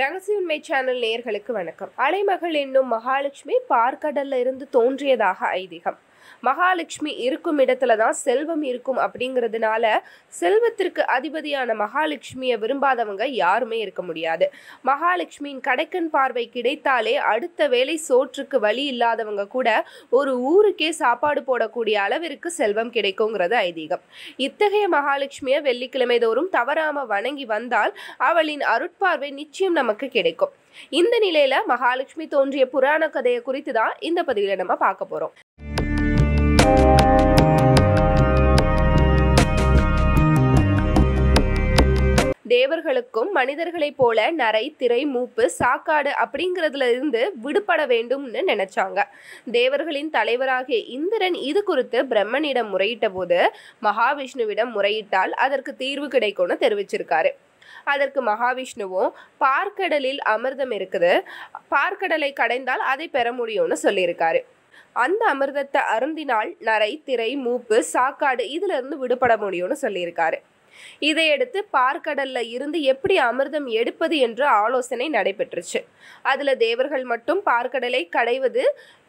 ரகசியுண்மை channel நேர்களுக்கு வணக்கம் அலைமகள் என்னும் மகாலட்சுமி பார்க்கடல்ல இருந்து தோன்றியதாக ஐதீகம் மகாலட்சுமி இருக்கும் இடத்துல தான் செல்வம் இருக்கும் அப்படிங்கிறதுனால செல்வத்திற்கு அதிபதியான மகாலட்சுமியை விரும்பாதவங்க யாருமே இருக்க முடியாது மகாலட்சுமியின் கடைக்கன் பார்வை கிடைத்தாலே அடுத்த வேலை சோற்றுக்கு வழி இல்லாதவங்க கூட ஒரு ஊருக்கே சாப்பாடு போடக்கூடிய அளவிற்கு செல்வம் கிடைக்குங்கிறது ஐதீகம் இத்தகைய மகாலட்சுமியை வெள்ளிக்கிழமை தோறும் தவறாம வணங்கி வந்தால் அவளின் அருட்பார்வை நிச்சயம் நமக்கு கிடைக்கும் இந்த நிலையில மகாலட்சுமி தோன்றிய புராண கதையை குறித்து தான் இந்த பதிவில் நம்ம பார்க்க போறோம் தேவர்களுக்கும் மனிதர்களைப் போல நரை திரை மூப்பு சாக்காடு அப்படிங்கிறதுல இருந்து விடுபட வேண்டும்னு நினைச்சாங்க தேவர்களின் தலைவராகிய இந்திரன் இது குறித்து பிரம்மனிடம் முறையிட்ட போது மகாவிஷ்ணுவிடம் முறையிட்டால் அதற்கு தீர்வு கிடைக்கும்னு தெரிவிச்சிருக்காரு அதற்கு மகாவிஷ்ணுவும் பார்க்கடலில் அமிர்தம் இருக்குது பார்க்கடலை கடைந்தால் அதை பெற முடியும்னு சொல்லியிருக்காரு அந்த அமிர்தத்தை அருந்தினால் நரை திரை மூப்பு சாக்காடு இதுல இருந்து விடுபட முடியும்னு சொல்லியிருக்காரு இதையடுத்து பார்க்கடல்ல இருந்து எப்படி அமிர்தம் எடுப்பது என்று ஆலோசனை நடைபெற்றுச்சு அதுல தேவர்கள் மட்டும் பார்க்கடலை கடைவது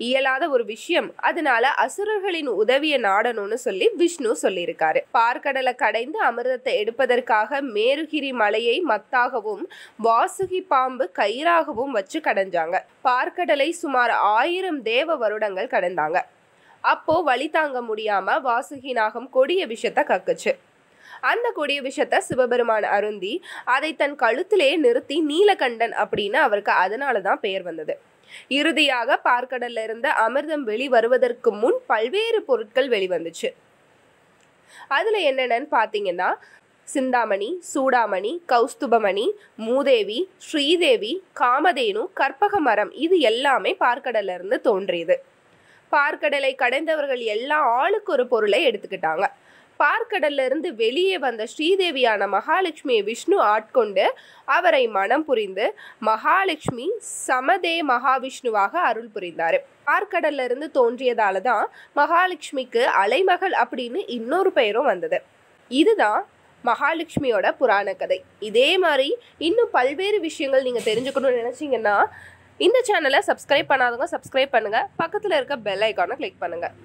இயலாத ஒரு விஷயம் அதனால அசுரர்களின் உதவிய நாடணும்னு சொல்லி விஷ்ணு சொல்லியிருக்காரு பார்க்கடலை கடைந்து அமிர்தத்தை எடுப்பதற்காக மேருகிரி மலையை மத்தாகவும் வாசுகி பாம்பு கயிறாகவும் வச்சு கடைஞ்சாங்க பார்க்கடலை சுமார் ஆயிரம் தேவ வருடங்கள் கடந்தாங்க அப்போ வழி தாங்க முடியாம வாசுகி நாகம் கொடிய விஷத்தை கக்குச்சு அந்த கொடிய விஷத்தை சிவபெருமான் அருந்தி அதை தன் கழுத்திலே நிறுத்தி நீலகண்டன் அப்படின்னு அவருக்கு அதனால தான் பெயர் வந்தது இறுதியாக பார்க்கடல்ல இருந்து அமிர்தம் வெளி வருவதற்கு முன் பல்வேறு பொருட்கள் வெளிவந்துச்சு அதுல என்னென்னு பாத்தீங்கன்னா சிந்தாமணி சூடாமணி கௌஸ்துபமணி மூதேவி ஸ்ரீதேவி காமதேனு கற்பக மரம் இது எல்லாமே பார்க்கடல்ல இருந்து தோன்றியது பார்க்கடலை கடைந்தவர்கள் எல்லாம் ஆளுக்கு ஒரு பொருளை எடுத்துக்கிட்டாங்க பார்க்கடல்ல இருந்து வெளியே வந்த ஸ்ரீதேவியான மகாலட்சுமியை விஷ்ணு ஆட்கொண்டு அவரை மனம் புரிந்து மகாலட்சுமி சமதே மகாவிஷ்ணுவாக அருள் புரிந்தார் பார்க்கடல்ல இருந்து தோன்றியதால தான் மகாலட்சுமிக்கு அலைமகள் அப்படின்னு இன்னொரு பெயரும் வந்தது இதுதான் மகாலட்சுமியோட புராண கதை இதே மாதிரி இன்னும் பல்வேறு விஷயங்கள் நீங்கள் தெரிஞ்சுக்கணும்னு நினச்சிங்கன்னா இந்த சேனலை சப்ஸ்கிரைப் பண்ணாதவங்க சப்ஸ்கிரைப் பண்ணுங்கள் பக்கத்தில் இருக்க பெல் ஐக்கானை கிளிக் பண்ணுங்கள்